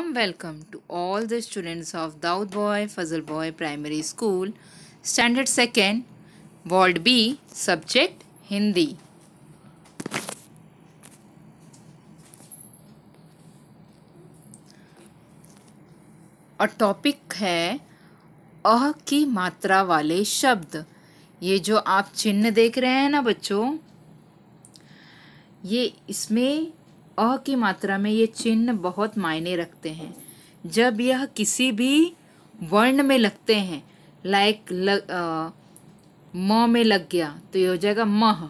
warm welcome to all the students of Daud Boy Fazal Boy Primary School, Standard 2nd, World B, Subject Hindi. और topic है अह की मात्रा वाले शब्द ये जो आप चिन्ह देख रहे हैं ना बच्चों ये इसमें अ की मात्रा में ये चिन्ह बहुत मायने रखते हैं जब यह किसी भी वर्ण में लगते हैं लाइक लग म में लग गया तो ये हो जाएगा मह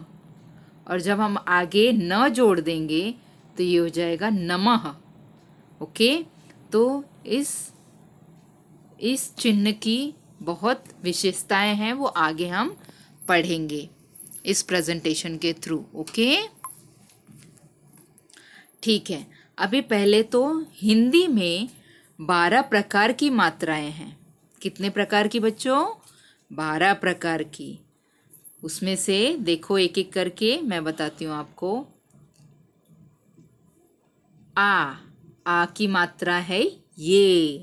और जब हम आगे न जोड़ देंगे तो ये हो जाएगा नमह ओके तो इस इस चिन्ह की बहुत विशेषताएं हैं वो आगे हम पढ़ेंगे इस प्रेजेंटेशन के थ्रू ओके ठीक है अभी पहले तो हिंदी में बारह प्रकार की मात्राएं हैं कितने प्रकार की बच्चों बारह प्रकार की उसमें से देखो एक एक करके मैं बताती हूँ आपको आ आ की मात्रा है ये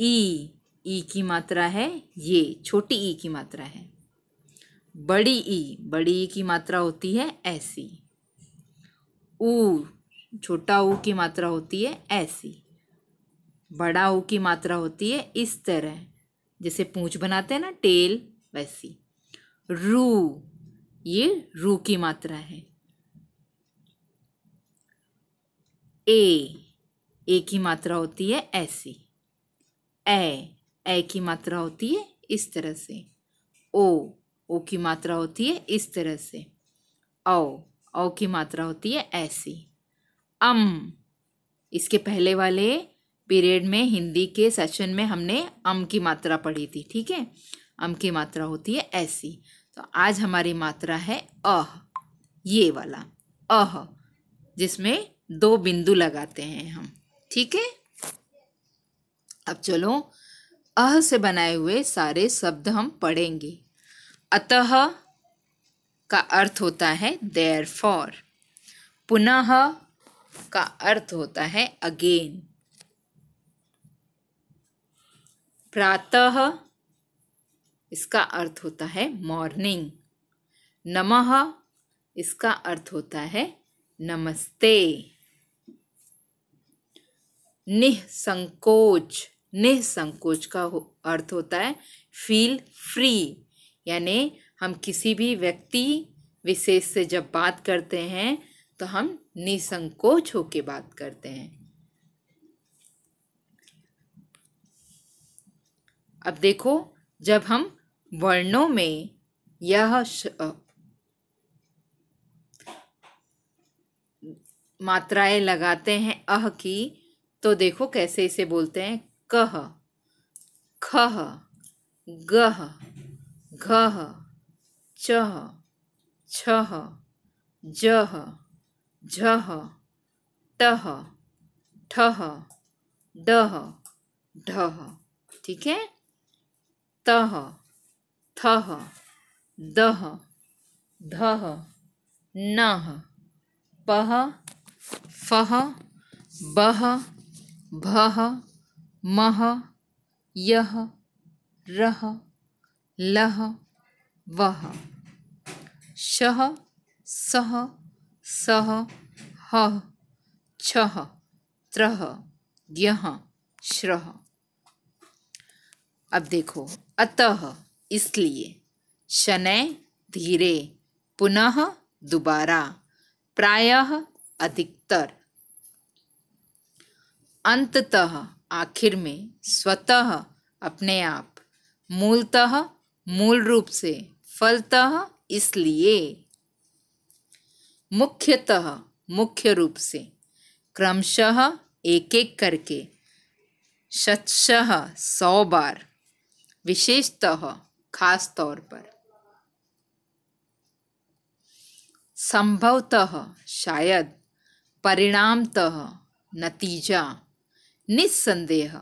ई ई की मात्रा है ये छोटी ई की मात्रा है बड़ी ई बड़ी ई की मात्रा होती है ऐसी ऊ छोटा ऊ की मात्रा होती है ऐसी बड़ा ऊ की मात्रा होती है इस तरह जैसे पूंछ बनाते हैं ना टेल वैसी रू ये रू की मात्रा है ए ए की मात्रा होती है ऐसी ए ए की मात्रा होती है इस तरह से ओ ओ की मात्रा होती है इस तरह से औ औ की मात्रा होती है ऐसी अम इसके पहले वाले पीरियड में हिंदी के सेशन में हमने अम की मात्रा पढ़ी थी ठीक है अम की मात्रा होती है ऐसी तो आज हमारी मात्रा है अह ये वाला अह जिसमें दो बिंदु लगाते हैं हम ठीक है अब चलो अह से बनाए हुए सारे शब्द हम पढ़ेंगे अतः का अर्थ होता है देयर फॉर पुनः का अर्थ होता है अगेन प्रातः इसका अर्थ होता है मॉर्निंग नमः इसका अर्थ होता है नमस्ते निसंकोच निसंकोच का अर्थ होता है फील फ्री यानी हम किसी भी व्यक्ति विशेष से जब बात करते हैं तो हम निसंकोच होके बात करते हैं अब देखो जब हम वर्णों में यह मात्राएं लगाते हैं अह की तो देखो कैसे इसे बोलते हैं कह खह गह घ चह छह जह झह टह ठह डह ढह ठीक है तह थह दह धह नह पह फह बह भह मह यह रह लह वह शह सह सह ह छह त्रह यह श्रह अब देखो अतः इसलिए शनै धीरे पुनः दोबारा प्रायः अधिकतर अंततः आखिर में स्वतः अपने आप मूलतः मूल रूप से फलतः इसलिए मुख्यतः मुख्य रूप से क्रमशः एक एक करके शतशः सौ बार विशेषतः खास तौर पर संभवतः शायद परिणामतः नतीजा निस्संदेह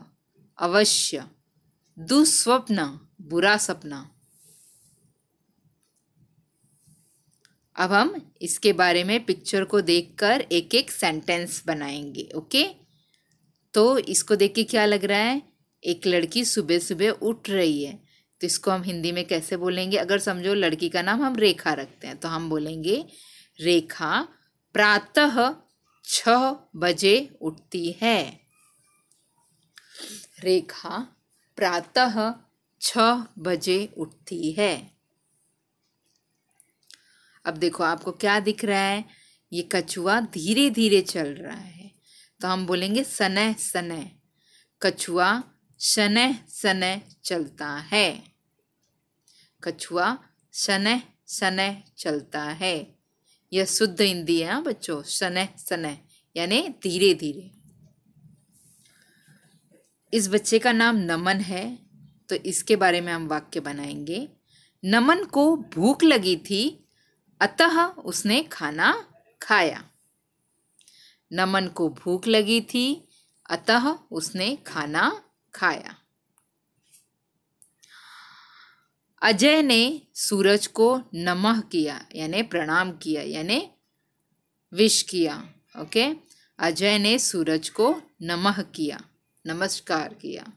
अवश्य दुस्वप्न बुरा सपना अब हम इसके बारे में पिक्चर को देखकर एक एक सेंटेंस बनाएंगे ओके तो इसको देख के क्या लग रहा है एक लड़की सुबह सुबह उठ रही है तो इसको हम हिंदी में कैसे बोलेंगे अगर समझो लड़की का नाम हम रेखा रखते हैं तो हम बोलेंगे रेखा प्रातः छः बजे उठती है रेखा प्रातः छः बजे उठती है अब देखो आपको क्या दिख रहा है ये कछुआ धीरे धीरे चल रहा है तो हम बोलेंगे सनह सनह कछुआ शनह सनह चलता है कछुआ शनह सनह चलता है यह शुद्ध हिंदी है हाँ बच्चों शनह सनह यानी धीरे धीरे इस बच्चे का नाम नमन है तो इसके बारे में हम वाक्य बनाएंगे नमन को भूख लगी थी अतः उसने खाना खाया नमन को भूख लगी थी अतः उसने खाना खाया अजय ने सूरज को नमः किया यानी प्रणाम किया यानी विश किया ओके अजय ने सूरज को नमः किया नमस्कार किया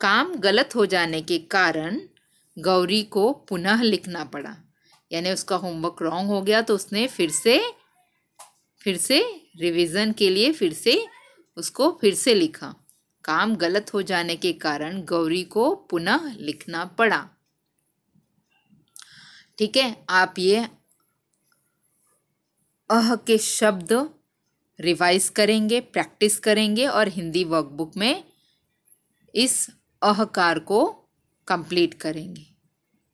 काम गलत हो जाने के कारण गौरी को पुनः लिखना पड़ा यानी उसका होमवर्क रॉन्ग हो गया तो उसने फिर से फिर से रिवीजन के लिए फिर से उसको फिर से लिखा काम गलत हो जाने के कारण गौरी को पुनः लिखना पड़ा ठीक है आप ये अह के शब्द रिवाइज करेंगे प्रैक्टिस करेंगे और हिंदी वर्कबुक में इस अहकार को कंप्लीट करेंगे